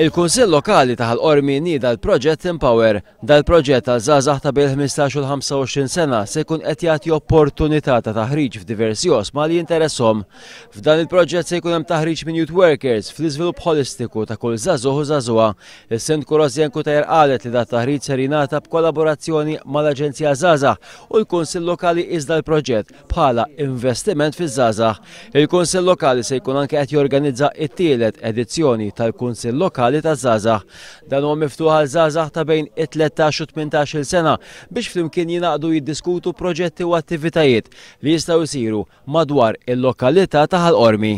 Il-Kunsill Lokali taħal Ormini dal-proġett Empower, dal-proġett tal żgħażagħ ta' bil-15 u 25 sena se jkun qed jagħti opportunità ta' taħriġ f'diversi osma li jinteresshom. F'dan il-proġett se jkun hemm taħriġ minn youth workers fl-iżvilupp holistiku ta' kull zazuhu u il Is-Sindku Rozjenku jirqalet li da' taħriġ ser jingħata b'kollaborazzjoni mal-Aġenzija Żgħażagħ u l-Kunsill Lokali iżda l-proġett bħala investiment fiż-żgħażagħ. Il-Kunsill Lokali se jkun anke qed jorganizza t-tielet edizzjoni tal-Kunsill Lokali Lokali ta' Zazax. Dan huwa miftuħ għal Zazax ta' bejn 13 u 18 sena biex flimkien jinaqdu jiddiskutu proġetti u attivitajiet li jistgħu jsiru madwar il-lokalità ta' ħal-Ormi.